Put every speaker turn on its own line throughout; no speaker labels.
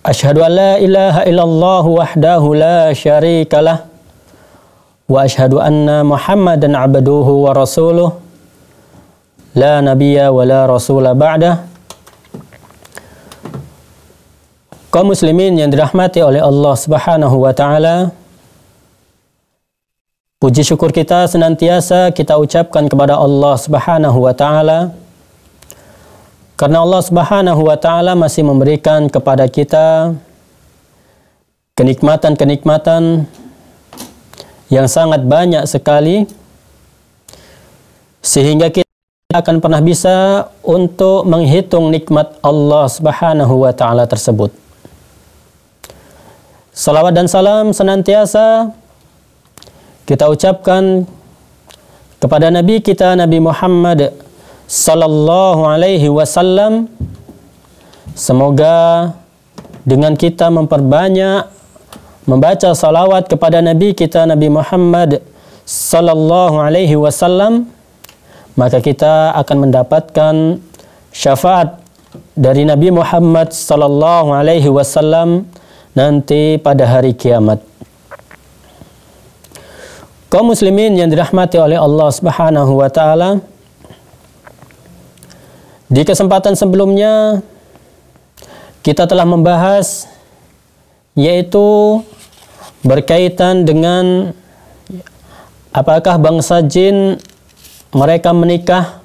Ashadu an la ilaha illallah wahdahu la sharika lah wa ashadu anna Muhammadan abduhu wa rasuluh la nabiyya wa la rasulah ba'dah Kau muslimin yang dirahmati oleh Allah Subhanahu wa taala Puji syukur kita senantiasa kita ucapkan kepada Allah Subhanahu wa taala karena Allah Subhanahu wa taala masih memberikan kepada kita kenikmatan-kenikmatan yang sangat banyak sekali sehingga kita akan pernah bisa untuk menghitung nikmat Allah Subhanahu wa taala tersebut. Salawat dan salam senantiasa kita ucapkan kepada nabi kita Nabi Muhammad sallallahu alaihi wasallam semoga dengan kita memperbanyak membaca salawat kepada nabi kita Nabi Muhammad sallallahu alaihi wasallam maka kita akan mendapatkan syafaat dari Nabi Muhammad sallallahu alaihi wasallam nanti pada hari kiamat. Kaum muslimin yang dirahmati oleh Allah Subhanahu wa taala, di kesempatan sebelumnya kita telah membahas yaitu berkaitan dengan apakah bangsa jin mereka menikah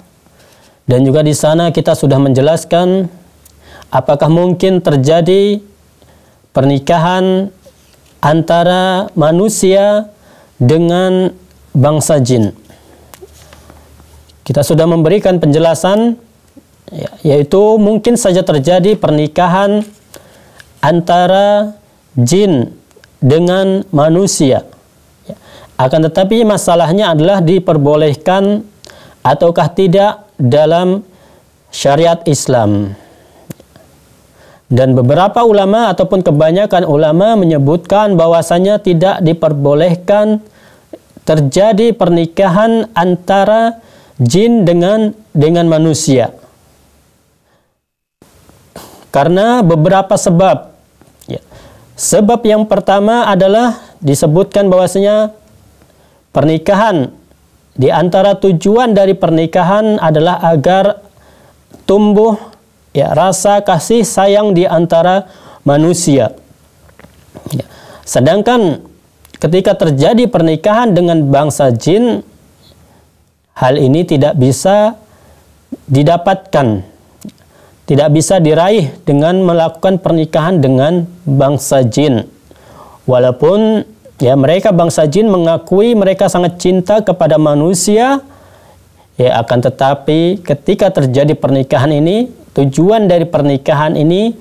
dan juga di sana kita sudah menjelaskan apakah mungkin terjadi pernikahan antara manusia dengan bangsa jin. Kita sudah memberikan penjelasan ya, yaitu mungkin saja terjadi pernikahan antara jin dengan manusia. Ya. Akan tetapi masalahnya adalah diperbolehkan ataukah tidak dalam syariat Islam. Dan beberapa ulama ataupun kebanyakan ulama menyebutkan bahwasanya tidak diperbolehkan terjadi pernikahan antara jin dengan dengan manusia. Karena beberapa sebab. Ya. Sebab yang pertama adalah disebutkan bahwasanya pernikahan di antara tujuan dari pernikahan adalah agar tumbuh ya rasa kasih sayang di antara manusia. Ya. Sedangkan ketika terjadi pernikahan dengan bangsa jin, hal ini tidak bisa didapatkan tidak bisa diraih dengan melakukan pernikahan dengan bangsa jin. Walaupun ya mereka bangsa jin mengakui mereka sangat cinta kepada manusia, ya akan tetapi ketika terjadi pernikahan ini, tujuan dari pernikahan ini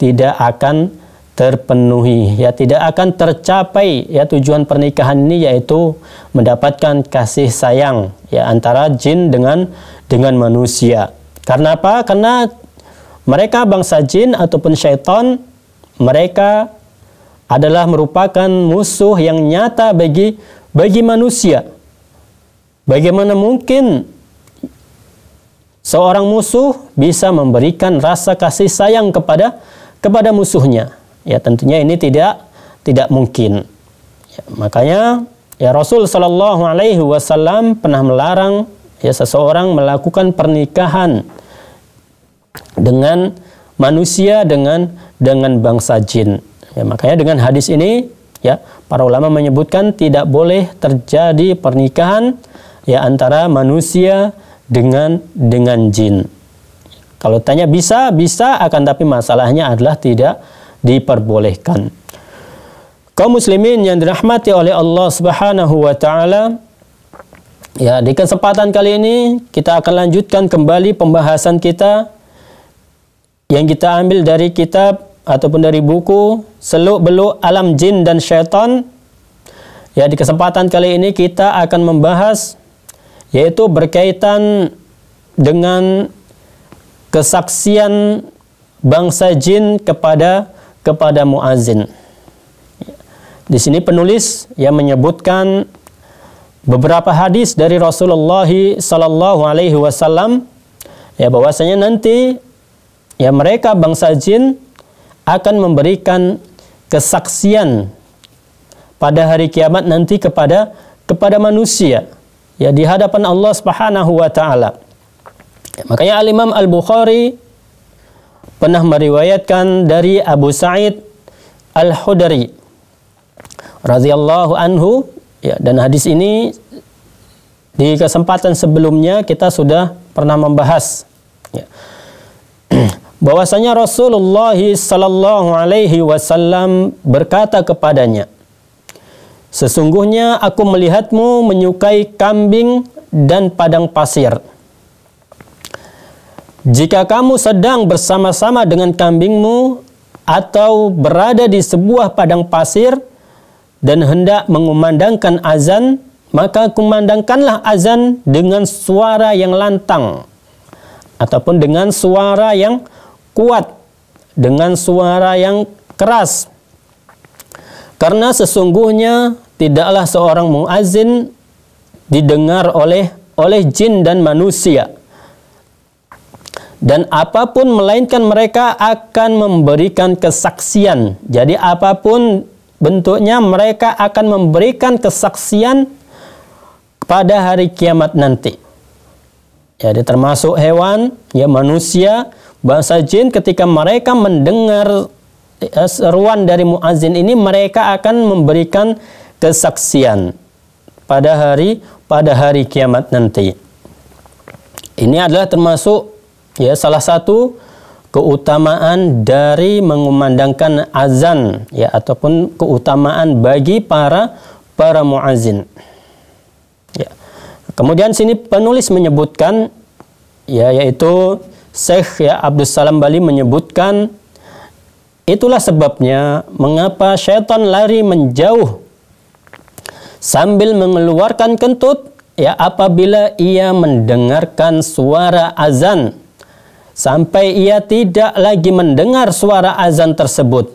tidak akan terpenuhi ya tidak akan tercapai ya tujuan pernikahan ini yaitu mendapatkan kasih sayang ya antara jin dengan dengan manusia. Karena apa? Karena mereka bangsa jin ataupun syaitan, mereka adalah merupakan musuh yang nyata bagi bagi manusia. Bagaimana mungkin seorang musuh bisa memberikan rasa kasih sayang kepada kepada musuhnya? Ya tentunya ini tidak tidak mungkin. Ya, makanya ya Rasul Shallallahu Alaihi Wasallam pernah melarang ya seseorang melakukan pernikahan dengan manusia dengan dengan bangsa jin. Ya, makanya dengan hadis ini ya para ulama menyebutkan tidak boleh terjadi pernikahan ya antara manusia dengan dengan jin. Kalau tanya bisa, bisa akan tapi masalahnya adalah tidak diperbolehkan. Kaum muslimin yang dirahmati oleh Allah Subhanahu wa taala, ya di kesempatan kali ini kita akan lanjutkan kembali pembahasan kita yang kita ambil dari kitab ataupun dari buku Seluk Beluk Alam Jin dan Syaitan. Ya, di kesempatan kali ini kita akan membahas yaitu berkaitan dengan kesaksian bangsa jin kepada kepada muazin. Di sini penulis yang menyebutkan beberapa hadis dari Rasulullah sallallahu alaihi wasallam ya bahwasanya nanti ya mereka bangsa jin akan memberikan kesaksian pada hari kiamat nanti kepada kepada manusia ya di hadapan Allah Subhanahu wa taala. Ya, makanya Al Imam Al Bukhari pernah meriwayatkan dari Abu Sa'id Al Hudari radhiyallahu anhu ya dan hadis ini di kesempatan sebelumnya kita sudah pernah membahas bahwasanya Rasulullah sallallahu alaihi wasallam berkata kepadanya Sesungguhnya aku melihatmu menyukai kambing dan padang pasir. Jika kamu sedang bersama-sama dengan kambingmu atau berada di sebuah padang pasir dan hendak mengumandangkan azan, maka kumandangkanlah azan dengan suara yang lantang ataupun dengan suara yang kuat dengan suara yang keras. Karena sesungguhnya tidaklah seorang muazin didengar oleh oleh jin dan manusia. Dan apapun melainkan mereka akan memberikan kesaksian. Jadi apapun bentuknya mereka akan memberikan kesaksian pada hari kiamat nanti. Ya, termasuk hewan, ya manusia, bangsa jin ketika mereka mendengar eh, seruan dari muazin ini mereka akan memberikan kesaksian pada hari pada hari kiamat nanti. Ini adalah termasuk ya salah satu keutamaan dari mengumandangkan azan ya ataupun keutamaan bagi para para muazin. Kemudian sini penulis menyebutkan ya yaitu Syekh ya Abdus Salam Bali menyebutkan itulah sebabnya mengapa setan lari menjauh sambil mengeluarkan kentut ya apabila ia mendengarkan suara azan sampai ia tidak lagi mendengar suara azan tersebut.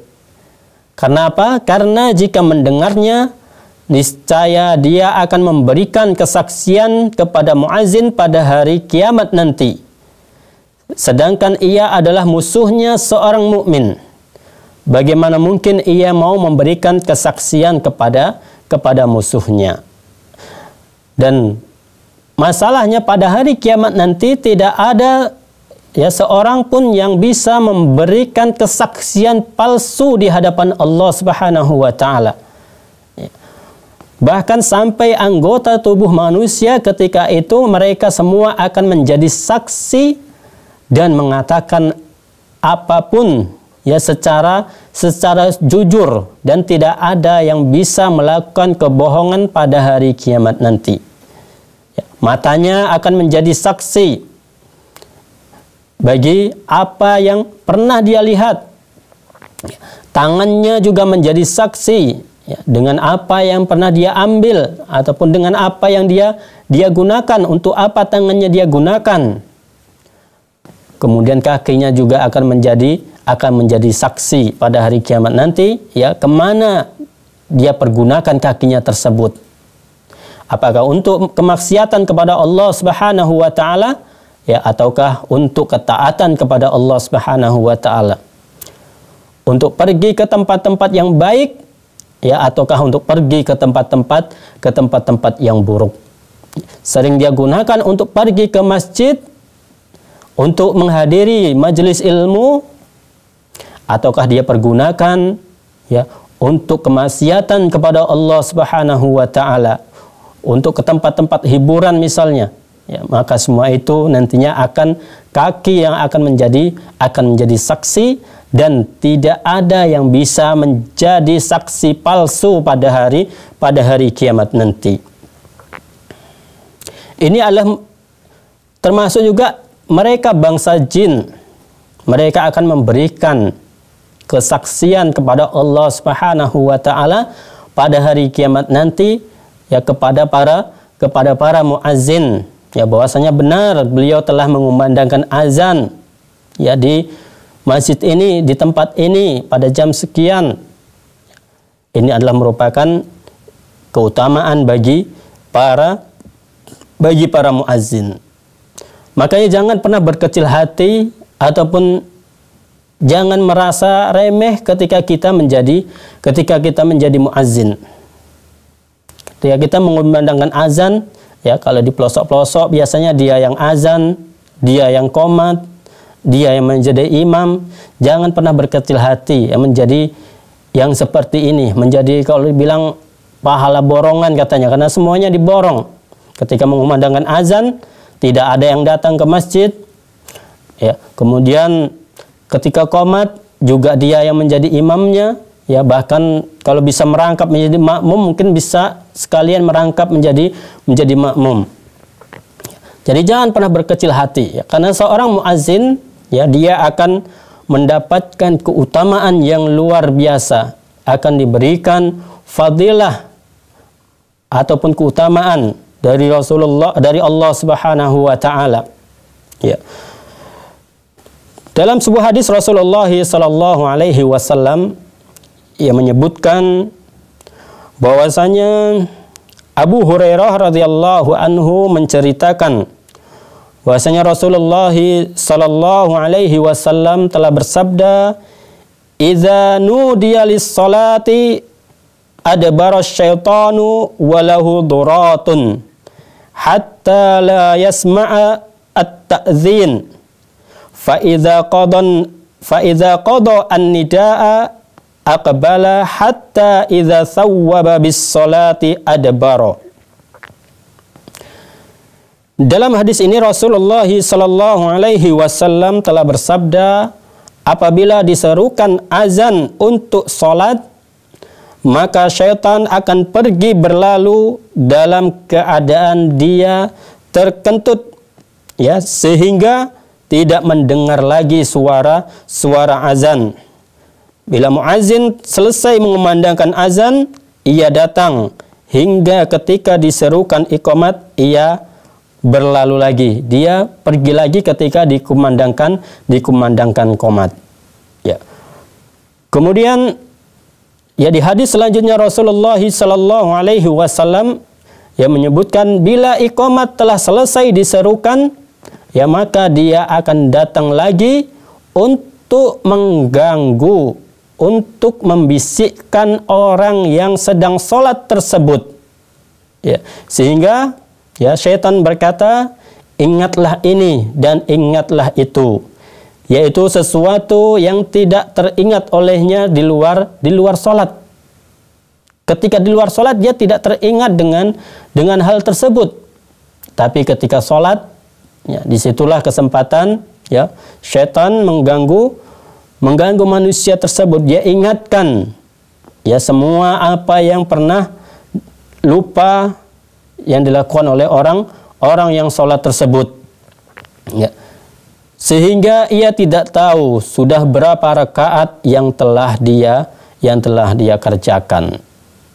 Kenapa? Karena jika mendengarnya niscaya dia akan memberikan kesaksian kepada muazin pada hari kiamat nanti. Sedangkan ia adalah musuhnya seorang mukmin. Bagaimana mungkin ia mau memberikan kesaksian kepada kepada musuhnya? Dan masalahnya pada hari kiamat nanti tidak ada ya seorang pun yang bisa memberikan kesaksian palsu di hadapan Allah Subhanahu wa taala. Bahkan sampai anggota tubuh manusia ketika itu mereka semua akan menjadi saksi dan mengatakan apapun ya secara secara jujur dan tidak ada yang bisa melakukan kebohongan pada hari kiamat nanti. Ya, matanya akan menjadi saksi bagi apa yang pernah dia lihat. Tangannya juga menjadi saksi ya, dengan apa yang pernah dia ambil ataupun dengan apa yang dia dia gunakan untuk apa tangannya dia gunakan kemudian kakinya juga akan menjadi akan menjadi saksi pada hari kiamat nanti ya kemana dia pergunakan kakinya tersebut apakah untuk kemaksiatan kepada Allah Subhanahu wa taala ya ataukah untuk ketaatan kepada Allah Subhanahu wa taala untuk pergi ke tempat-tempat yang baik ya ataukah untuk pergi ke tempat-tempat ke tempat-tempat yang buruk. Sering dia gunakan untuk pergi ke masjid untuk menghadiri majelis ilmu ataukah dia pergunakan ya untuk kemaksiatan kepada Allah Subhanahu wa taala untuk ke tempat-tempat hiburan misalnya ya, maka semua itu nantinya akan kaki yang akan menjadi akan menjadi saksi dan tidak ada yang bisa menjadi saksi palsu pada hari pada hari kiamat nanti. Ini adalah termasuk juga mereka bangsa jin. Mereka akan memberikan kesaksian kepada Allah Subhanahu wa taala pada hari kiamat nanti ya kepada para kepada para muazin ya bahwasanya benar beliau telah mengumandangkan azan ya di masjid ini di tempat ini pada jam sekian ini adalah merupakan keutamaan bagi para bagi para muazin makanya jangan pernah berkecil hati ataupun jangan merasa remeh ketika kita menjadi ketika kita menjadi muazin ketika kita mengumandangkan azan Ya, kalau di pelosok-pelosok biasanya dia yang azan, dia yang komat, dia yang menjadi imam. Jangan pernah berkecil hati ya, menjadi yang seperti ini, menjadi kalau bilang pahala borongan katanya karena semuanya diborong. Ketika mengumandangkan azan, tidak ada yang datang ke masjid. Ya, kemudian ketika komat juga dia yang menjadi imamnya, ya bahkan kalau bisa merangkap menjadi makmum mungkin bisa sekalian merangkap menjadi menjadi makmum jadi jangan pernah berkecil hati ya. karena seorang muazin ya dia akan mendapatkan keutamaan yang luar biasa akan diberikan fadilah ataupun keutamaan dari Rasulullah dari Allah Subhanahu wa taala ya dalam sebuah hadis Rasulullah sallallahu alaihi wasallam ia menyebutkan bahwasanya Abu Hurairah radhiyallahu anhu menceritakan bahwasanya Rasulullah sallallahu alaihi wasallam telah bersabda "Idza nudiya lis-salati adbara syaitanu walahu duratun hatta la yasma'a at-ta'zin fa idza qadan fa idza qada an-nidaa aqbala hatta idza sawwaba bis salati adbara Dalam hadis ini Rasulullah sallallahu alaihi wasallam telah bersabda, apabila diserukan azan untuk salat, maka syaitan akan pergi berlalu dalam keadaan dia terkentut ya sehingga tidak mendengar lagi suara suara azan. Bila muazin selesai mengumandangkan azan, ia datang hingga ketika diserukan ikomat, ia berlalu lagi. Dia pergi lagi ketika dikumandangkan dikumandangkan komat. Ya. Kemudian ya di hadis selanjutnya Rasulullah SAW Alaihi Wasallam yang menyebutkan bila ikomat telah selesai diserukan, ya maka dia akan datang lagi untuk mengganggu untuk membisikkan orang yang sedang sholat tersebut. Ya, sehingga ya setan berkata, ingatlah ini dan ingatlah itu yaitu sesuatu yang tidak teringat olehnya di luar di luar sholat. ketika di luar sholat dia tidak teringat dengan dengan hal tersebut tapi ketika sholat, ya disitulah kesempatan ya setan mengganggu mengganggu manusia tersebut, dia ingatkan ya semua apa yang pernah lupa yang dilakukan oleh orang orang yang sholat tersebut. Ya. Sehingga ia tidak tahu sudah berapa rakaat yang telah dia yang telah dia kerjakan.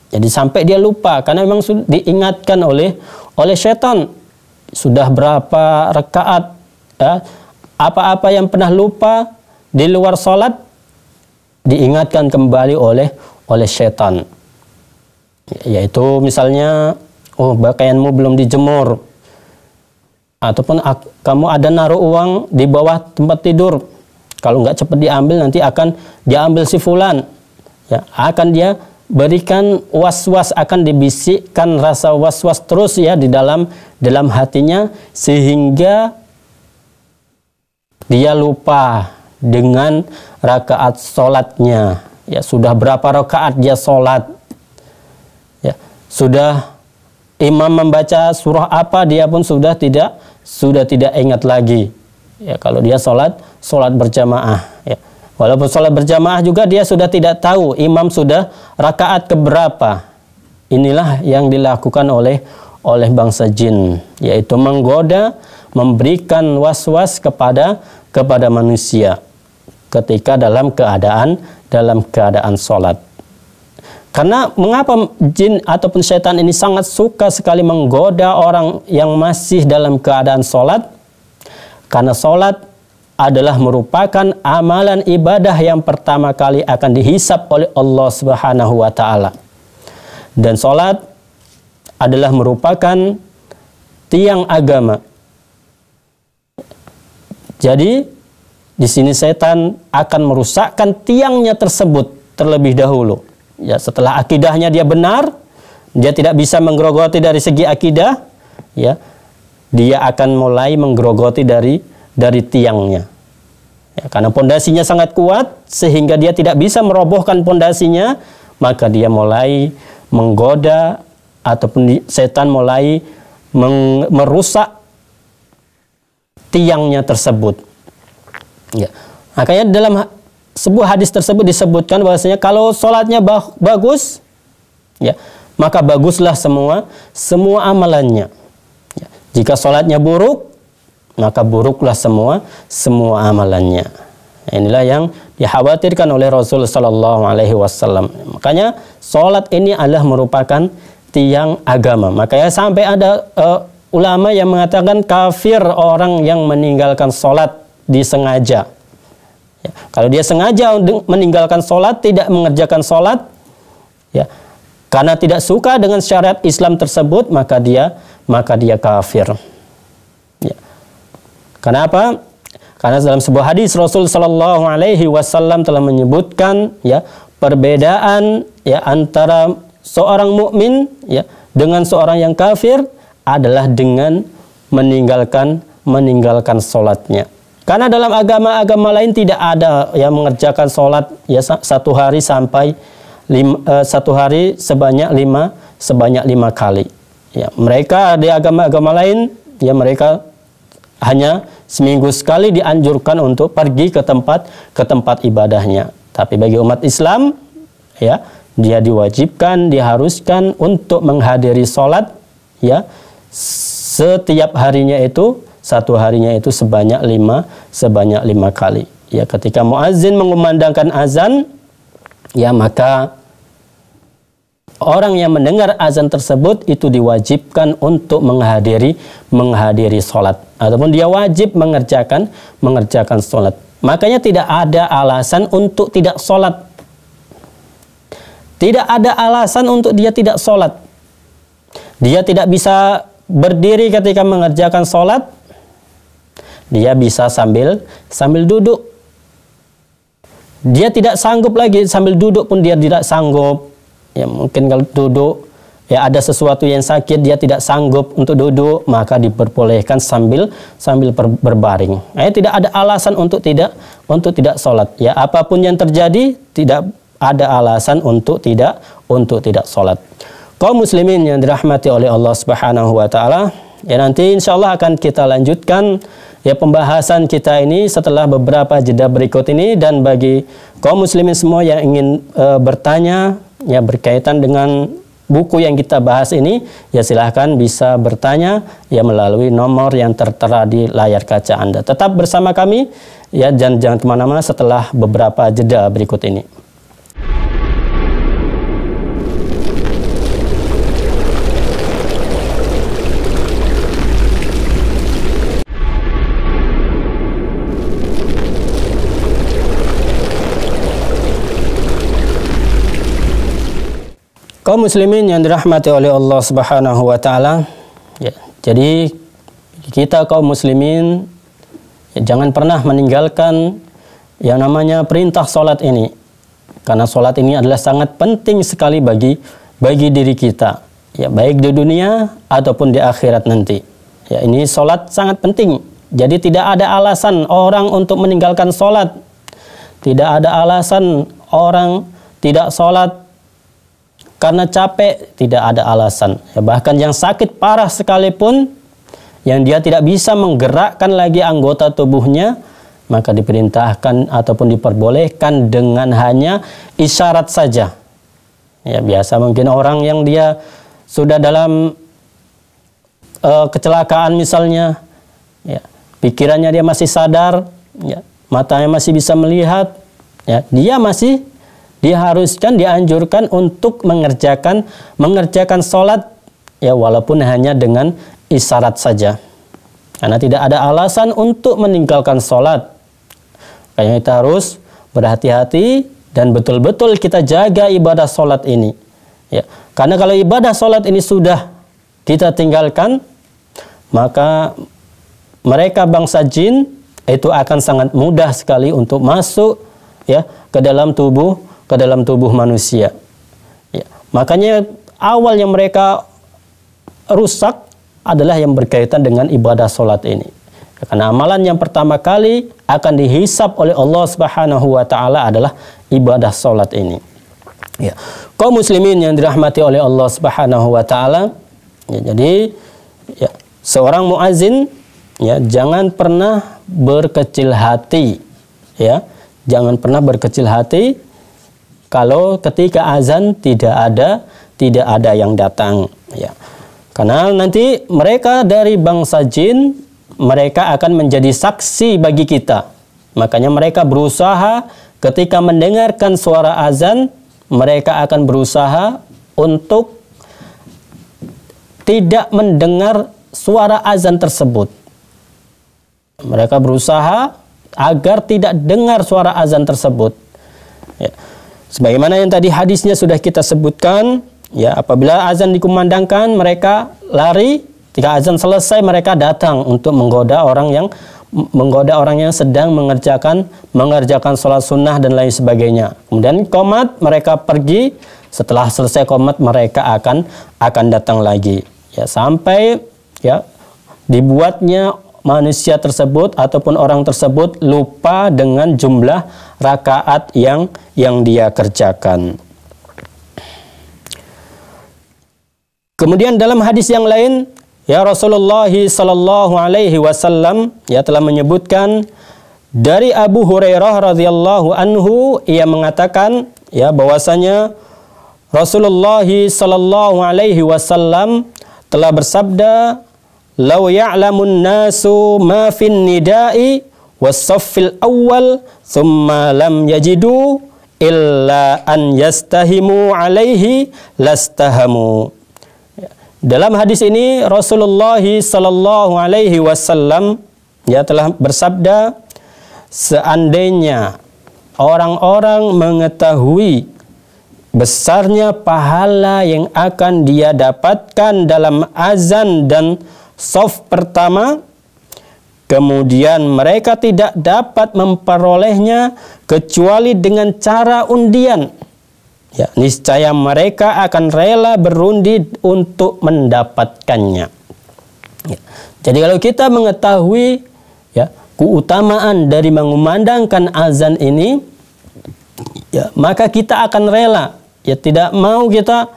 Jadi sampai dia lupa karena memang diingatkan oleh oleh setan sudah berapa rakaat ya, apa-apa yang pernah lupa di luar salat diingatkan kembali oleh oleh setan yaitu misalnya oh pakaianmu belum dijemur ataupun kamu ada naruh uang di bawah tempat tidur kalau nggak cepat diambil nanti akan diambil si fulan ya akan dia berikan was-was akan dibisikkan rasa was-was terus ya di dalam dalam hatinya sehingga dia lupa dengan rakaat solatnya. Ya, sudah berapa rakaat dia solat? Ya, sudah imam membaca surah apa dia pun sudah tidak sudah tidak ingat lagi. Ya, kalau dia solat solat berjamaah. Ya. Walaupun solat berjamaah juga dia sudah tidak tahu imam sudah rakaat keberapa. Inilah yang dilakukan oleh oleh bangsa jin, yaitu menggoda, memberikan was-was kepada kepada manusia ketika dalam keadaan dalam keadaan sholat. Karena mengapa jin ataupun setan ini sangat suka sekali menggoda orang yang masih dalam keadaan sholat? Karena sholat adalah merupakan amalan ibadah yang pertama kali akan dihisap oleh Allah Subhanahu wa taala. Dan salat adalah merupakan tiang agama. Jadi di sini setan akan merusakkan tiangnya tersebut terlebih dahulu. Ya, setelah akidahnya dia benar, dia tidak bisa menggerogoti dari segi akidah, ya. Dia akan mulai menggerogoti dari dari tiangnya. Ya, karena pondasinya sangat kuat sehingga dia tidak bisa merobohkan pondasinya, maka dia mulai menggoda ataupun setan mulai merusak tiangnya tersebut Ya. Makanya dalam sebuah hadis tersebut disebutkan bahwasanya kalau sholatnya bagus, ya maka baguslah semua semua amalannya. Ya. Jika sholatnya buruk, maka buruklah semua semua amalannya. Nah, inilah yang dikhawatirkan oleh Rasul Shallallahu Alaihi Wasallam. Makanya sholat ini adalah merupakan tiang agama. Makanya sampai ada uh, ulama yang mengatakan kafir orang yang meninggalkan sholat disengaja. Ya, kalau dia sengaja meninggalkan sholat, tidak mengerjakan sholat, ya, karena tidak suka dengan syariat Islam tersebut, maka dia maka dia kafir. Ya. apa Karena dalam sebuah hadis Rasul Shallallahu Alaihi Wasallam telah menyebutkan ya perbedaan ya antara seorang mukmin ya dengan seorang yang kafir adalah dengan meninggalkan meninggalkan sholatnya. Karena dalam agama-agama lain tidak ada yang mengerjakan sholat ya satu hari sampai lima, uh, eh, satu hari sebanyak lima sebanyak lima kali. Ya, mereka di agama-agama lain ya mereka hanya seminggu sekali dianjurkan untuk pergi ke tempat ke tempat ibadahnya. Tapi bagi umat Islam ya dia diwajibkan diharuskan untuk menghadiri sholat ya setiap harinya itu satu harinya itu sebanyak lima sebanyak lima kali. Ya ketika muazin mengumandangkan azan, ya maka orang yang mendengar azan tersebut itu diwajibkan untuk menghadiri menghadiri sholat ataupun dia wajib mengerjakan mengerjakan sholat. Makanya tidak ada alasan untuk tidak sholat. Tidak ada alasan untuk dia tidak sholat. Dia tidak bisa berdiri ketika mengerjakan sholat, dia bisa sambil sambil duduk. Dia tidak sanggup lagi sambil duduk pun dia tidak sanggup. Ya mungkin kalau duduk ya ada sesuatu yang sakit dia tidak sanggup untuk duduk maka diperbolehkan sambil sambil berbaring. Ya, tidak ada alasan untuk tidak untuk tidak sholat. Ya apapun yang terjadi tidak ada alasan untuk tidak untuk tidak sholat. Kau muslimin yang dirahmati oleh Allah Subhanahu wa taala, ya nanti insya Allah akan kita lanjutkan ya pembahasan kita ini setelah beberapa jeda berikut ini dan bagi kaum muslimin semua yang ingin e, bertanya ya berkaitan dengan buku yang kita bahas ini ya silahkan bisa bertanya ya melalui nomor yang tertera di layar kaca Anda. Tetap bersama kami ya jangan jangan kemana-mana setelah beberapa jeda berikut ini. Kaum muslimin yang dirahmati oleh Allah Subhanahu wa taala. Ya, jadi kita kaum muslimin ya, jangan pernah meninggalkan yang namanya perintah salat ini. Karena salat ini adalah sangat penting sekali bagi bagi diri kita. Ya, baik di dunia ataupun di akhirat nanti. Ya, ini salat sangat penting. Jadi tidak ada alasan orang untuk meninggalkan salat. Tidak ada alasan orang tidak salat karena capek tidak ada alasan. Ya, bahkan yang sakit parah sekalipun yang dia tidak bisa menggerakkan lagi anggota tubuhnya, maka diperintahkan ataupun diperbolehkan dengan hanya isyarat saja. Ya biasa mungkin orang yang dia sudah dalam uh, kecelakaan misalnya, ya, pikirannya dia masih sadar, ya, matanya masih bisa melihat, ya, dia masih diharuskan dianjurkan untuk mengerjakan mengerjakan sholat ya walaupun hanya dengan isyarat saja karena tidak ada alasan untuk meninggalkan sholat kayaknya kita harus berhati-hati dan betul-betul kita jaga ibadah sholat ini ya karena kalau ibadah sholat ini sudah kita tinggalkan maka mereka bangsa jin itu akan sangat mudah sekali untuk masuk ya ke dalam tubuh ke dalam tubuh manusia. Ya. Makanya awal yang mereka rusak adalah yang berkaitan dengan ibadah solat ini. Karena amalan yang pertama kali akan dihisap oleh Allah Subhanahu wa taala adalah ibadah solat ini. Ya. Kaum muslimin yang dirahmati oleh Allah Subhanahu wa taala, ya, jadi ya, seorang muazin ya jangan pernah berkecil hati ya. Jangan pernah berkecil hati kalau ketika azan tidak ada tidak ada yang datang ya karena nanti mereka dari bangsa jin mereka akan menjadi saksi bagi kita makanya mereka berusaha ketika mendengarkan suara azan mereka akan berusaha untuk tidak mendengar suara azan tersebut mereka berusaha agar tidak dengar suara azan tersebut ya Sebagaimana yang tadi hadisnya sudah kita sebutkan, ya apabila azan dikumandangkan mereka lari, jika azan selesai mereka datang untuk menggoda orang yang menggoda orang yang sedang mengerjakan mengerjakan sholat sunnah dan lain sebagainya. Kemudian komat mereka pergi. Setelah selesai komat mereka akan akan datang lagi. Ya sampai ya dibuatnya manusia tersebut ataupun orang tersebut lupa dengan jumlah rakaat yang yang dia kerjakan. Kemudian dalam hadis yang lain, ya Rasulullah sallallahu alaihi wasallam ya telah menyebutkan dari Abu Hurairah radhiyallahu anhu ia mengatakan ya bahwasanya Rasulullah sallallahu alaihi wasallam telah bersabda "Lau ya'lamun nasu ma fin nida'i wasafil awal thumma lam yajidu illa an yastahimu alaihi lastahamu dalam hadis ini Rasulullah sallallahu alaihi wasallam ya telah bersabda seandainya orang-orang mengetahui besarnya pahala yang akan dia dapatkan dalam azan dan sof pertama Kemudian mereka tidak dapat memperolehnya kecuali dengan cara undian. Ya, niscaya mereka akan rela berundi untuk mendapatkannya. Ya. Jadi kalau kita mengetahui ya keutamaan dari mengumandangkan azan ini, ya, maka kita akan rela. Ya tidak mau kita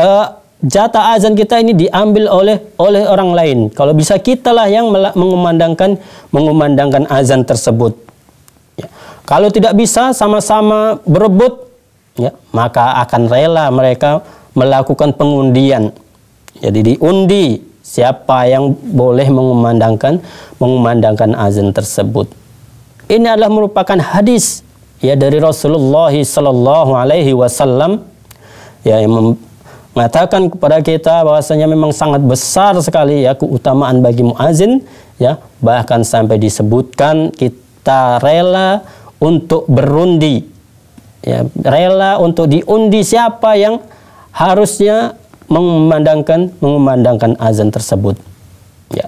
uh, jatah azan kita ini diambil oleh oleh orang lain. Kalau bisa kitalah yang mengumandangkan mengumandangkan azan tersebut. Ya. Kalau tidak bisa sama-sama berebut, ya, maka akan rela mereka melakukan pengundian. Jadi diundi siapa yang boleh mengumandangkan mengumandangkan azan tersebut. Ini adalah merupakan hadis ya dari Rasulullah Sallallahu Alaihi Wasallam ya yang mengatakan kepada kita bahwasanya memang sangat besar sekali ya keutamaan bagi muazin ya bahkan sampai disebutkan kita rela untuk berundi ya rela untuk diundi siapa yang harusnya mengumandangkan mengumandangkan azan tersebut ya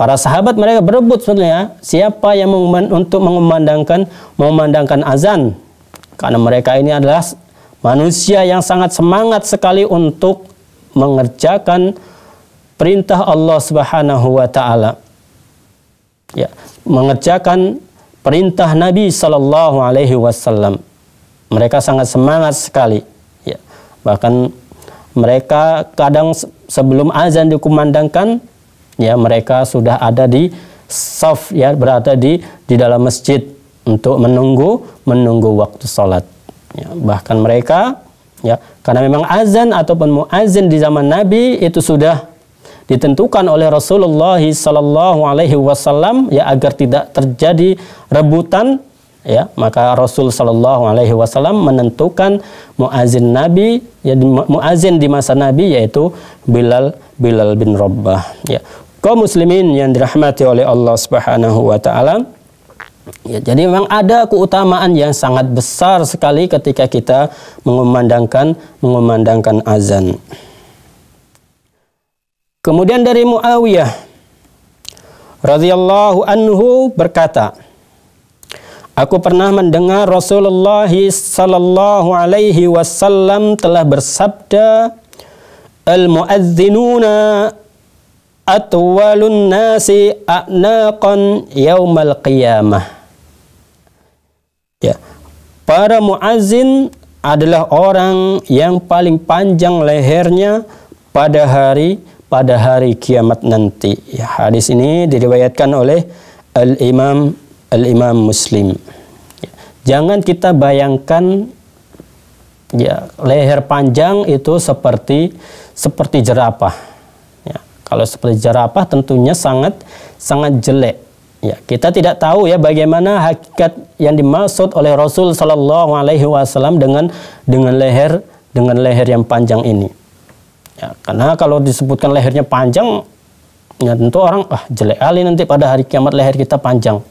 para sahabat mereka berebut sebenarnya ya. siapa yang mengumand, untuk mengumandangkan mengumandangkan azan karena mereka ini adalah manusia yang sangat semangat sekali untuk mengerjakan perintah Allah Subhanahu wa taala. Ya, mengerjakan perintah Nabi sallallahu alaihi wasallam. Mereka sangat semangat sekali, ya. Bahkan mereka kadang sebelum azan dikumandangkan, ya mereka sudah ada di saf ya berada di di dalam masjid untuk menunggu menunggu waktu salat. Ya, bahkan mereka ya karena memang azan ataupun muazin di zaman Nabi itu sudah ditentukan oleh Rasulullah Sallallahu Alaihi Wasallam ya agar tidak terjadi rebutan ya maka Rasul Sallallahu Alaihi Wasallam menentukan muazin Nabi ya muazin di masa Nabi yaitu Bilal Bilal bin Rabbah ya kaum muslimin yang dirahmati oleh Allah Subhanahu Wa Taala Ya, jadi memang ada keutamaan yang sangat besar sekali ketika kita mengumandangkan mengumandangkan azan. Kemudian dari Muawiyah radhiyallahu anhu berkata, Aku pernah mendengar Rasulullah sallallahu alaihi wasallam telah bersabda, "Al-muadzinuna atwalun nasi a'naqan yaumal qiyamah." Para muazin adalah orang yang paling panjang lehernya pada hari pada hari kiamat nanti. Ya, hadis ini diriwayatkan oleh Al-Imam Al-Imam Muslim. Ya, jangan kita bayangkan ya leher panjang itu seperti seperti jerapah. Ya, kalau seperti jerapah tentunya sangat sangat jelek Ya, kita tidak tahu ya bagaimana hakikat yang dimaksud oleh Rasul Shallallahu Alaihi Wasallam dengan dengan leher dengan leher yang panjang ini. Ya, karena kalau disebutkan lehernya panjang, ya tentu orang ah jelek ali nanti pada hari kiamat leher kita panjang.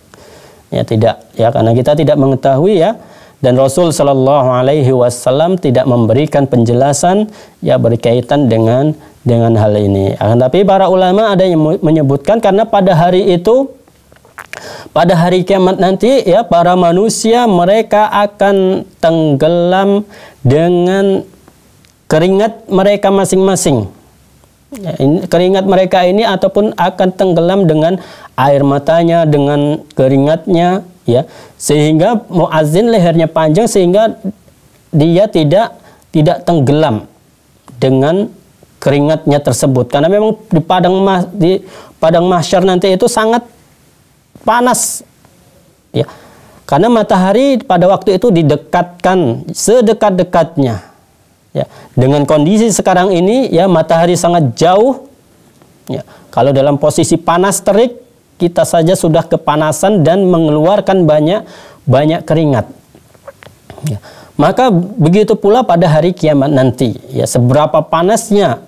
Ya tidak, ya karena kita tidak mengetahui ya dan Rasul Shallallahu Alaihi Wasallam tidak memberikan penjelasan ya berkaitan dengan dengan hal ini. Akan tapi para ulama ada yang menyebutkan karena pada hari itu pada hari kiamat nanti ya para manusia mereka akan tenggelam dengan keringat mereka masing-masing. Ya, keringat mereka ini ataupun akan tenggelam dengan air matanya, dengan keringatnya ya. Sehingga muazin lehernya panjang sehingga dia tidak tidak tenggelam dengan keringatnya tersebut karena memang di padang di padang mahsyar nanti itu sangat panas. Ya. Karena matahari pada waktu itu didekatkan sedekat-dekatnya. Ya. Dengan kondisi sekarang ini ya matahari sangat jauh. Ya. Kalau dalam posisi panas terik kita saja sudah kepanasan dan mengeluarkan banyak banyak keringat. Ya. Maka begitu pula pada hari kiamat nanti. Ya seberapa panasnya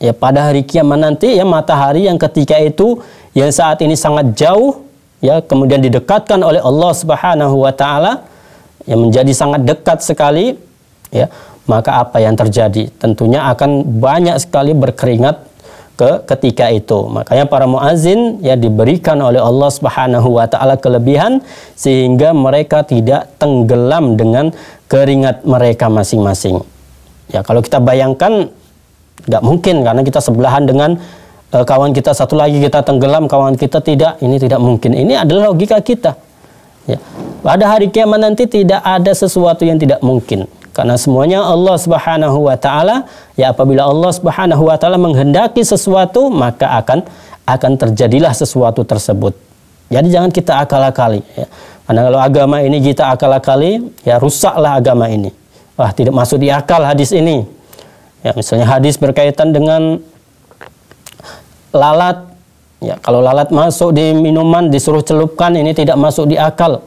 ya pada hari kiamat nanti ya matahari yang ketika itu yang saat ini sangat jauh ya kemudian didekatkan oleh Allah Subhanahu wa taala yang menjadi sangat dekat sekali ya maka apa yang terjadi tentunya akan banyak sekali berkeringat ke ketika itu makanya para muazin ya diberikan oleh Allah Subhanahu wa taala kelebihan sehingga mereka tidak tenggelam dengan keringat mereka masing-masing ya kalau kita bayangkan nggak mungkin karena kita sebelahan dengan Eh, kawan kita satu lagi kita tenggelam, kawan kita tidak, ini tidak mungkin. Ini adalah logika kita. Ya. Pada hari kiamat nanti tidak ada sesuatu yang tidak mungkin. Karena semuanya Allah Subhanahu wa taala, ya apabila Allah Subhanahu wa taala menghendaki sesuatu, maka akan akan terjadilah sesuatu tersebut. Jadi jangan kita akal-akali ya. Karena kalau agama ini kita akal-akali, ya rusaklah agama ini. Wah, tidak masuk di akal hadis ini. Ya, misalnya hadis berkaitan dengan lalat. Ya, kalau lalat masuk di minuman disuruh celupkan ini tidak masuk di akal.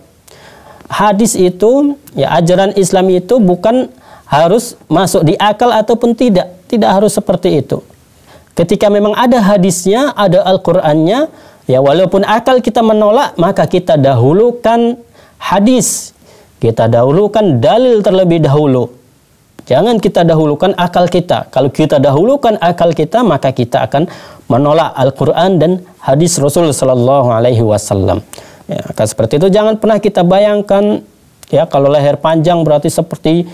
Hadis itu ya ajaran Islam itu bukan harus masuk di akal ataupun tidak, tidak harus seperti itu. Ketika memang ada hadisnya, ada Al-Qur'annya, ya walaupun akal kita menolak, maka kita dahulukan hadis. Kita dahulukan dalil terlebih dahulu. Jangan kita dahulukan akal kita. Kalau kita dahulukan akal kita, maka kita akan menolak Al-Quran dan hadis Rasul Sallallahu Alaihi Wasallam. Ya, seperti itu. Jangan pernah kita bayangkan ya kalau leher panjang berarti seperti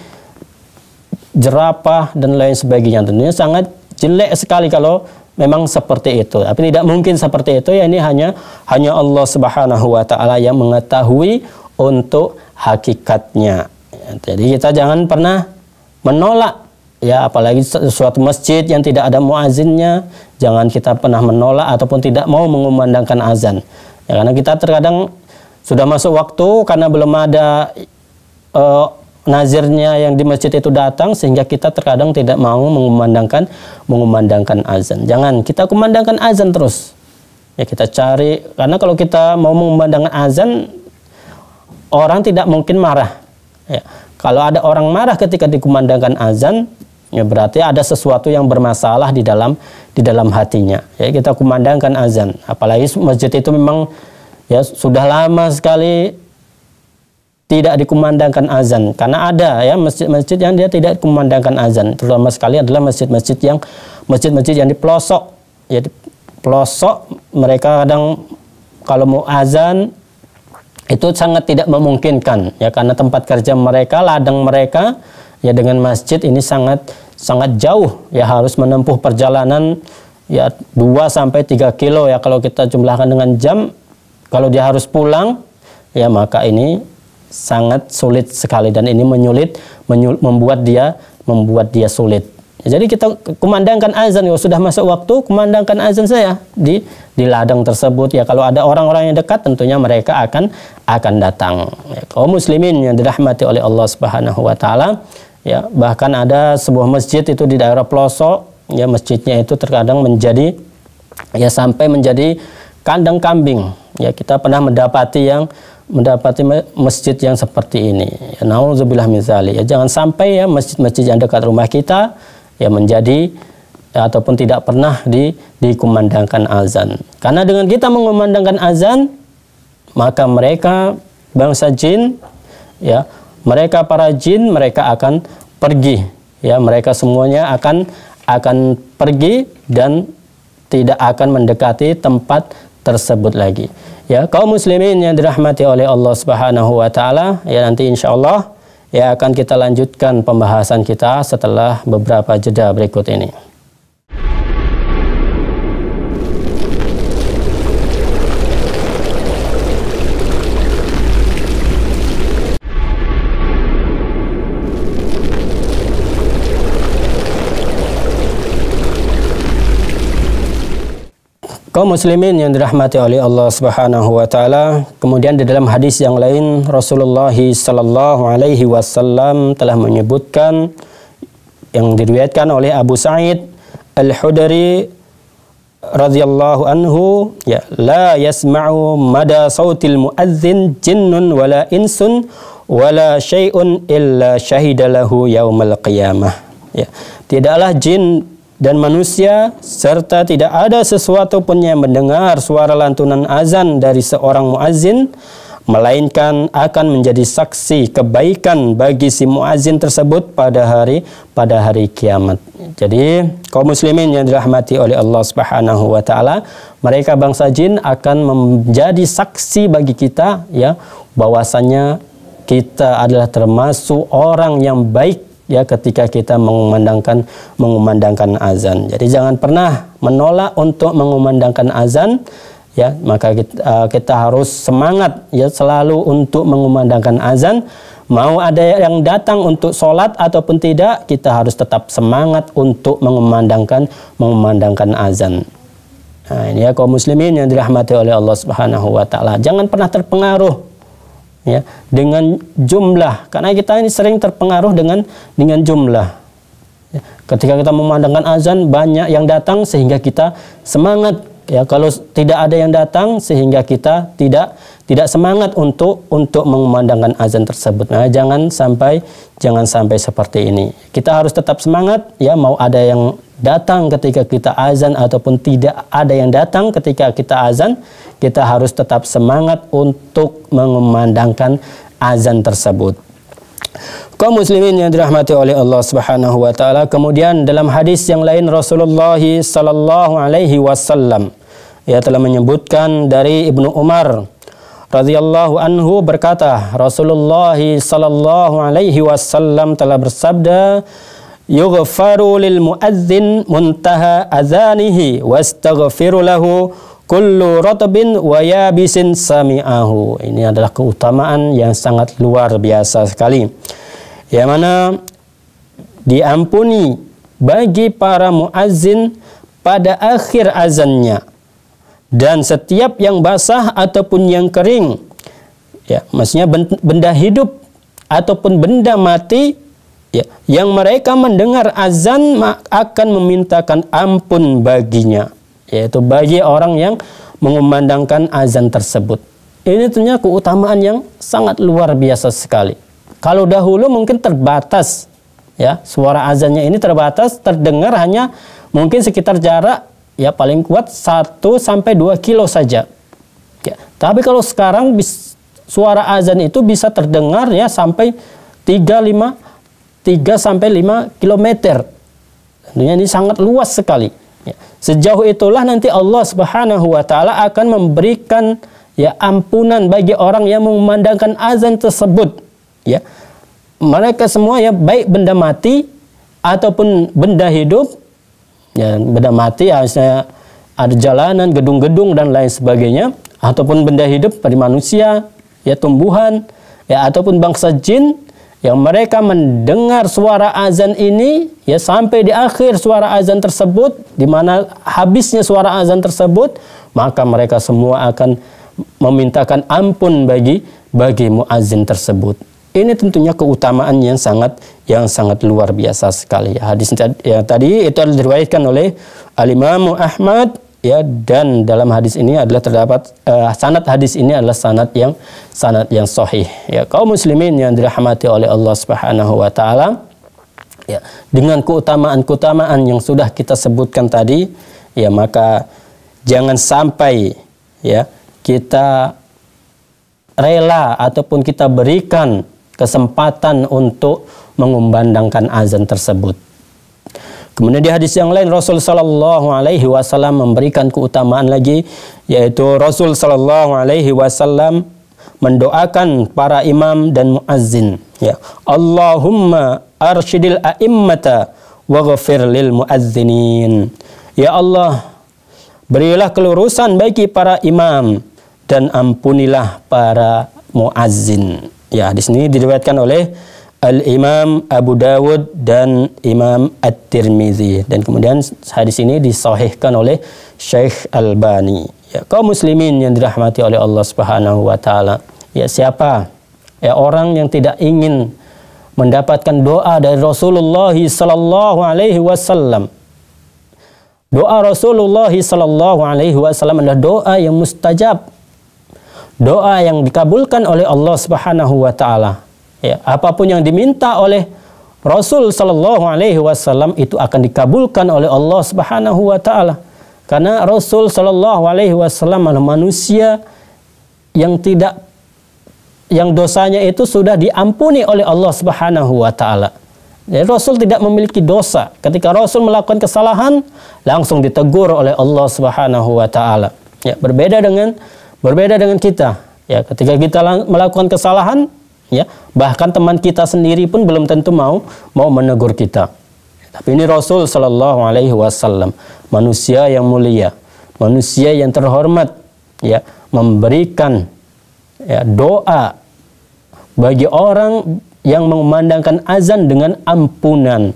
jerapah dan lain sebagainya. Tentunya sangat jelek sekali kalau memang seperti itu. Tapi tidak mungkin seperti itu. Ya ini hanya hanya Allah Subhanahu Wa Taala yang mengetahui untuk hakikatnya. Ya, jadi kita jangan pernah menolak ya apalagi suatu masjid yang tidak ada muazinnya jangan kita pernah menolak ataupun tidak mau mengumandangkan azan ya, karena kita terkadang sudah masuk waktu karena belum ada uh, nazirnya yang di masjid itu datang sehingga kita terkadang tidak mau mengumandangkan mengumandangkan azan jangan kita kumandangkan azan terus ya kita cari karena kalau kita mau mengumandangkan azan orang tidak mungkin marah ya kalau ada orang marah ketika dikumandangkan azan Ya, berarti ada sesuatu yang bermasalah di dalam di dalam hatinya. Ya, kita kumandangkan azan. Apalagi masjid itu memang ya sudah lama sekali tidak dikumandangkan azan karena ada ya masjid-masjid yang dia tidak kumandangkan azan terutama sekali adalah masjid-masjid yang masjid-masjid yang di pelosok ya di pelosok mereka kadang kalau mau azan itu sangat tidak memungkinkan ya karena tempat kerja mereka ladang mereka ya dengan masjid ini sangat sangat jauh ya harus menempuh perjalanan ya 2 sampai 3 kilo ya kalau kita jumlahkan dengan jam kalau dia harus pulang ya maka ini sangat sulit sekali dan ini menyulit menyul, membuat dia membuat dia sulit ya, jadi kita kumandangkan azan ya sudah masuk waktu kumandangkan azan saya di di ladang tersebut ya kalau ada orang-orang yang dekat tentunya mereka akan akan datang ya, kaum muslimin yang dirahmati oleh Allah Subhanahu wa taala ya bahkan ada sebuah masjid itu di daerah pelosok ya masjidnya itu terkadang menjadi ya sampai menjadi kandang kambing ya kita pernah mendapati yang mendapati masjid yang seperti ini ya nauzubillah min ya jangan sampai ya masjid-masjid yang dekat rumah kita ya menjadi ya, ataupun tidak pernah di dikumandangkan azan karena dengan kita mengumandangkan azan maka mereka bangsa jin ya mereka para jin mereka akan pergi ya mereka semuanya akan akan pergi dan tidak akan mendekati tempat tersebut lagi ya kaum muslimin yang dirahmati oleh Allah Subhanahu wa taala ya nanti insyaallah ya akan kita lanjutkan pembahasan kita setelah beberapa jeda berikut ini Kaum muslimin yang dirahmati oleh Allah Subhanahu wa taala, kemudian di dalam hadis yang lain Rasulullah sallallahu alaihi wasallam telah menyebutkan yang diriwayatkan oleh Abu Sa'id Al-Hudari radhiyallahu anhu ya la yasma'u mada sautil muadzin jinnun wala insun wala syai'un illa syahidalahu yaumal qiyamah ya tidaklah jin dan manusia serta tidak ada sesuatu pun yang mendengar suara lantunan azan dari seorang muazin melainkan akan menjadi saksi kebaikan bagi si muazin tersebut pada hari pada hari kiamat. Jadi kaum muslimin yang dirahmati oleh Allah Subhanahu wa taala, mereka bangsa jin akan menjadi saksi bagi kita ya bahwasanya kita adalah termasuk orang yang baik ya ketika kita mengumandangkan mengumandangkan azan. Jadi jangan pernah menolak untuk mengumandangkan azan ya maka kita, uh, eh, kita harus semangat ya selalu untuk mengumandangkan azan mau ada yang datang untuk sholat ataupun tidak kita harus tetap semangat untuk mengumandangkan mengumandangkan azan nah ini ya kaum muslimin yang dirahmati oleh Allah subhanahu wa taala jangan pernah terpengaruh ya dengan jumlah karena kita ini sering terpengaruh dengan dengan jumlah ya, ketika kita memandangkan azan banyak yang datang sehingga kita semangat ya kalau tidak ada yang datang sehingga kita tidak tidak semangat untuk untuk memandangkan azan tersebut nah jangan sampai jangan sampai seperti ini kita harus tetap semangat ya mau ada yang datang ketika kita azan ataupun tidak ada yang datang ketika kita azan, kita harus tetap semangat untuk mengemandangkan azan tersebut. Kaum muslimin yang dirahmati oleh Allah Subhanahu wa taala. Kemudian dalam hadis yang lain Rasulullah sallallahu alaihi wasallam ia telah menyebutkan dari Ibnu Umar radhiyallahu anhu berkata Rasulullah sallallahu alaihi wasallam telah bersabda yughfaru lil muadzin muntaha azanihi wastaghfiru lahu kullu ratbin wa yabisin sami'ahu. Ini adalah keutamaan yang sangat luar biasa sekali. Yang mana diampuni bagi para muazzin pada akhir azannya dan setiap yang basah ataupun yang kering ya maksudnya benda hidup ataupun benda mati ya, yang mereka mendengar azan akan memintakan ampun baginya yaitu bagi orang yang mengumandangkan azan tersebut ini tentunya keutamaan yang sangat luar biasa sekali kalau dahulu mungkin terbatas ya suara azannya ini terbatas terdengar hanya mungkin sekitar jarak ya paling kuat 1 sampai 2 kilo saja ya, tapi kalau sekarang bis, suara azan itu bisa terdengar ya sampai 3 5 3 sampai 5 km. Tentunya ini sangat luas sekali. Ya. Sejauh itulah nanti Allah Subhanahu wa taala akan memberikan ya ampunan bagi orang yang memandangkan azan tersebut. Ya. Mereka semua ya baik benda mati ataupun benda hidup ya benda mati ya misalnya ada jalanan, gedung-gedung dan lain sebagainya ataupun benda hidup dari manusia, ya tumbuhan, ya ataupun bangsa jin yang mereka mendengar suara azan ini ya sampai di akhir suara azan tersebut di mana habisnya suara azan tersebut maka mereka semua akan memintakan ampun bagi bagi muazin tersebut ini tentunya keutamaan yang sangat yang sangat luar biasa sekali hadis yang tadi itu diriwayatkan oleh al Imam Ahmad ya dan dalam hadis ini adalah terdapat uh, sanad hadis ini adalah sanad yang sanad yang sahih ya kaum muslimin yang dirahmati oleh Allah Subhanahu wa taala ya dengan keutamaan-keutamaan yang sudah kita sebutkan tadi ya maka jangan sampai ya kita rela ataupun kita berikan kesempatan untuk mengumbandangkan azan tersebut Kemudian di hadis yang lain Rasul sallallahu Alaihi Wasallam memberikan keutamaan lagi yaitu Rasul sallallahu Alaihi Wasallam mendoakan para imam dan muazzin. Ya. Allahumma arshidil a'immata waghfir lil muazzinin. Ya Allah, berilah kelurusan bagi para imam dan ampunilah para muazzin. Ya, di sini diriwayatkan oleh Al-Imam Abu Dawud dan Imam At-Tirmizi dan kemudian hadis ini disahihkan oleh Syekh Al-Bani. Ya, kaum muslimin yang dirahmati oleh Allah Subhanahu wa taala. Ya siapa? Ya orang yang tidak ingin mendapatkan doa dari Rasulullah sallallahu alaihi wasallam. Doa Rasulullah sallallahu alaihi wasallam adalah doa yang mustajab. Doa yang dikabulkan oleh Allah Subhanahu wa taala ya, apapun yang diminta oleh Rasul Shallallahu Alaihi Wasallam itu akan dikabulkan oleh Allah Subhanahu Wa Taala karena Rasul Shallallahu Alaihi Wasallam adalah manusia yang tidak yang dosanya itu sudah diampuni oleh Allah Subhanahu Wa Taala. Jadi Rasul tidak memiliki dosa. Ketika Rasul melakukan kesalahan, langsung ditegur oleh Allah Subhanahu Wa Taala. Ya, berbeda dengan berbeda dengan kita. Ya, ketika kita melakukan kesalahan, ya bahkan teman kita sendiri pun belum tentu mau mau menegur kita tapi ini Rasul Shallallahu Alaihi Wasallam manusia yang mulia manusia yang terhormat ya memberikan ya, doa bagi orang yang memandangkan azan dengan ampunan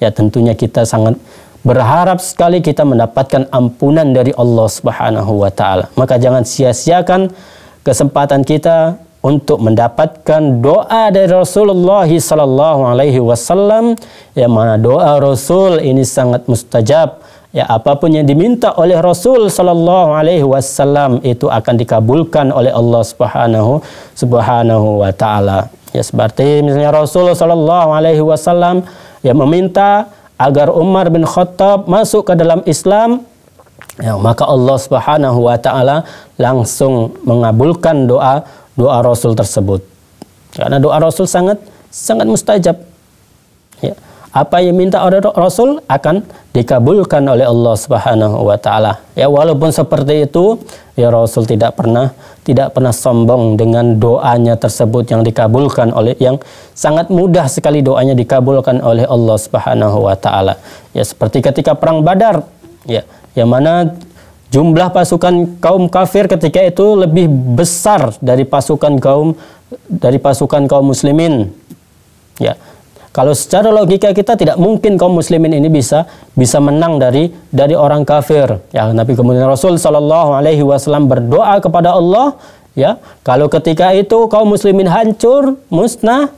ya tentunya kita sangat berharap sekali kita mendapatkan ampunan dari Allah Subhanahu wa taala maka jangan sia-siakan kesempatan kita untuk mendapatkan doa dari Rasulullah sallallahu alaihi wasallam yang mana doa Rasul ini sangat mustajab ya apapun yang diminta oleh Rasul sallallahu alaihi wasallam itu akan dikabulkan oleh Allah Subhanahu Subhanahu wa taala ya seperti misalnya Rasul sallallahu alaihi wasallam yang meminta agar Umar bin Khattab masuk ke dalam Islam ya, maka Allah Subhanahu wa taala langsung mengabulkan doa doa Rasul tersebut. Karena doa Rasul sangat sangat mustajab. Ya. Apa yang minta oleh Rasul akan dikabulkan oleh Allah Subhanahu wa taala. Ya walaupun seperti itu, ya Rasul tidak pernah tidak pernah sombong dengan doanya tersebut yang dikabulkan oleh yang sangat mudah sekali doanya dikabulkan oleh Allah Subhanahu wa taala. Ya seperti ketika perang Badar, ya yang mana Jumlah pasukan kaum kafir ketika itu lebih besar dari pasukan kaum dari pasukan kaum muslimin. Ya. Kalau secara logika kita tidak mungkin kaum muslimin ini bisa bisa menang dari dari orang kafir. Ya, Nabi kemudian Rasul Shallallahu alaihi wasallam berdoa kepada Allah, ya, kalau ketika itu kaum muslimin hancur, musnah,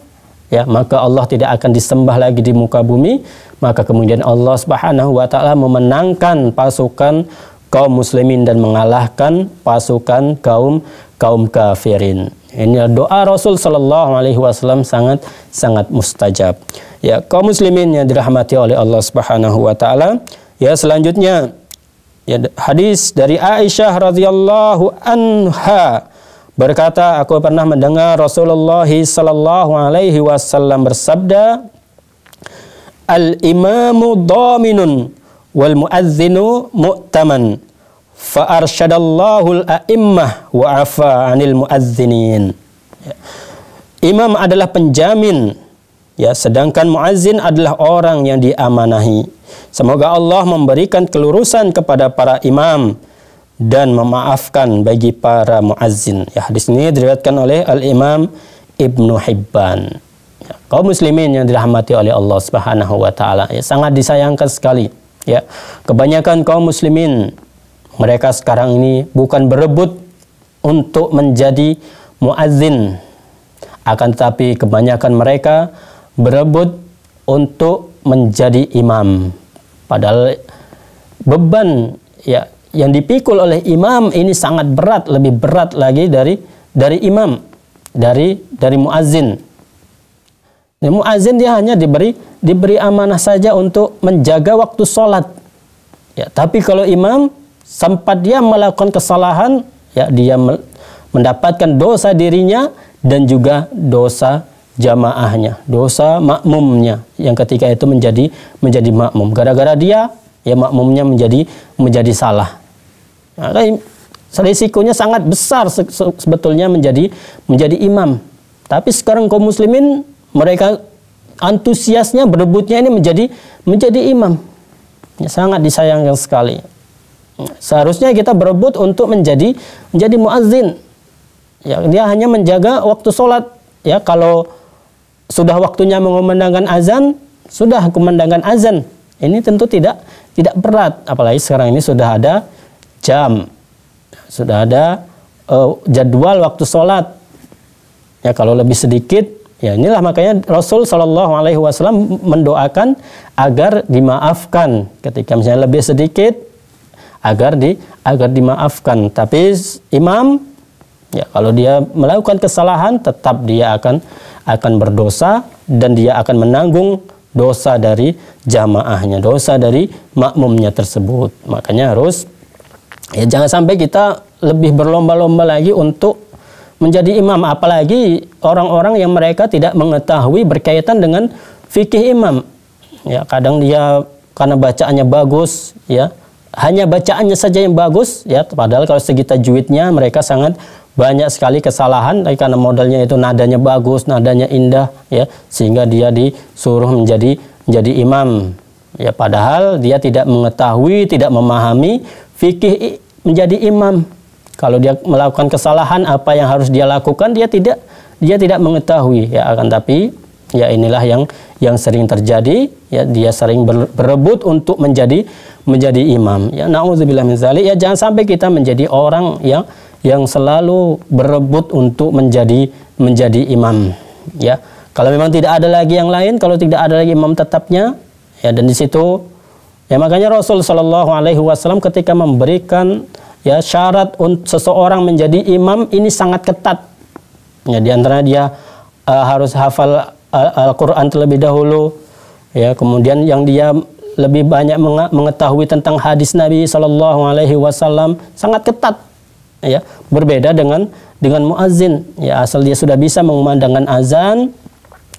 ya, maka Allah tidak akan disembah lagi di muka bumi, maka kemudian Allah Subhanahu wa taala memenangkan pasukan kaum muslimin dan mengalahkan pasukan kaum kaum kafirin. Ini doa Rasul Shallallahu Alaihi Wasallam sangat sangat mustajab. Ya kaum muslimin yang dirahmati oleh Allah Subhanahu Wa Taala. Ya selanjutnya ya, hadis dari Aisyah radhiyallahu anha berkata aku pernah mendengar Rasulullah Shallallahu Alaihi Wasallam bersabda al imamu dominun wal muazzinu mu'taman fa arsyadallahu al-a'immah wa afa 'anil muazzinin Ya. Imam adalah penjamin ya sedangkan muazzin adalah orang yang diamanahi. Semoga Allah memberikan kelurusan kepada para imam dan memaafkan bagi para muazzin. Ya, hadis ini diriwayatkan oleh Al-Imam Ibnu Hibban. Ya, kaum muslimin yang dirahmati oleh Allah Subhanahu wa taala, ya sangat disayangkan sekali ya kebanyakan kaum muslimin mereka sekarang ini bukan berebut untuk menjadi muazzin akan tetapi kebanyakan mereka berebut untuk menjadi imam padahal beban ya yang dipikul oleh imam ini sangat berat lebih berat lagi dari dari imam dari dari muazzin Ya, muazin dia hanya diberi diberi amanah saja untuk menjaga waktu sholat. Ya, tapi kalau imam sempat dia melakukan kesalahan, ya dia mendapatkan dosa dirinya dan juga dosa jamaahnya, dosa makmumnya yang ketika itu menjadi menjadi makmum. Gara-gara dia ya makmumnya menjadi menjadi salah. Maka nah, risikonya sangat besar se sebetulnya menjadi menjadi imam. Tapi sekarang kaum muslimin mereka antusiasnya berebutnya ini menjadi menjadi imam. Ya, sangat disayangkan sekali. Seharusnya kita berebut untuk menjadi menjadi muazin. Ya, dia hanya menjaga waktu sholat. Ya, kalau sudah waktunya mengumandangkan azan, sudah kumandangkan azan. Ini tentu tidak tidak berat, apalagi sekarang ini sudah ada jam, sudah ada uh, jadwal waktu sholat. Ya, kalau lebih sedikit Ya inilah makanya Rasul Shallallahu Alaihi Wasallam mendoakan agar dimaafkan ketika misalnya lebih sedikit agar di agar dimaafkan. Tapi imam ya kalau dia melakukan kesalahan tetap dia akan akan berdosa dan dia akan menanggung dosa dari jamaahnya, dosa dari makmumnya tersebut. Makanya harus ya jangan sampai kita lebih berlomba-lomba lagi untuk menjadi imam apalagi orang-orang yang mereka tidak mengetahui berkaitan dengan fikih imam ya kadang dia karena bacaannya bagus ya hanya bacaannya saja yang bagus ya padahal kalau segi tajwidnya mereka sangat banyak sekali kesalahan karena modalnya itu nadanya bagus nadanya indah ya sehingga dia disuruh menjadi menjadi imam ya padahal dia tidak mengetahui tidak memahami fikih menjadi imam kalau dia melakukan kesalahan apa yang harus dia lakukan dia tidak dia tidak mengetahui ya akan tapi ya inilah yang yang sering terjadi ya dia sering ber, berebut untuk menjadi menjadi imam ya naudzubillah min zalik ya jangan sampai kita menjadi orang yang yang selalu berebut untuk menjadi menjadi imam ya kalau memang tidak ada lagi yang lain kalau tidak ada lagi imam tetapnya ya dan di situ ya makanya Rasul Shallallahu alaihi wasallam ketika memberikan ya syarat untuk seseorang menjadi imam ini sangat ketat. Ya di antara dia uh, harus hafal eh, Al-Qur'an terlebih dahulu ya kemudian yang dia lebih banyak mengetahui tentang hadis Nabi Shallallahu alaihi wasallam sangat ketat ya berbeda dengan dengan muazin ya asal dia sudah bisa mengumandangkan azan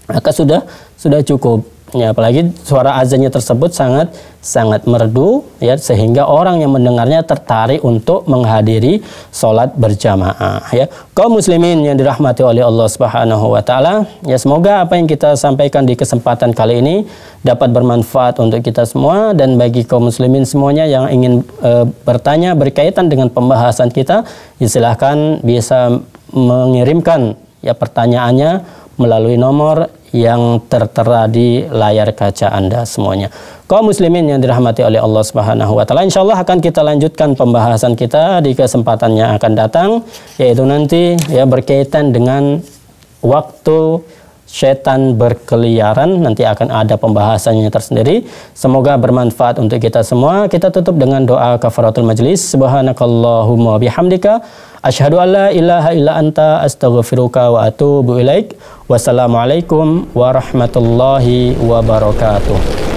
maka sudah sudah cukup Ya, apalagi suara azannya tersebut sangat sangat merdu ya sehingga orang yang mendengarnya tertarik untuk menghadiri sholat berjamaah ya kaum muslimin yang dirahmati oleh Allah Subhanahu wa taala ya semoga apa yang kita sampaikan di kesempatan kali ini dapat bermanfaat untuk kita semua dan bagi kaum muslimin semuanya yang ingin e, bertanya berkaitan dengan pembahasan kita ya silahkan bisa mengirimkan ya pertanyaannya melalui nomor yang tertera di layar kaca Anda semuanya. Kaum muslimin yang dirahmati oleh Allah Subhanahu wa taala, insyaallah akan kita lanjutkan pembahasan kita di kesempatan yang akan datang yaitu nanti ya berkaitan dengan waktu setan berkeliaran nanti akan ada pembahasannya tersendiri semoga bermanfaat untuk kita semua kita tutup dengan doa kafaratul majlis subhanakallahumma bihamdika asyhadu an la ilaha illa anta astaghfiruka wa atubu ilaik wassalamualaikum warahmatullahi wabarakatuh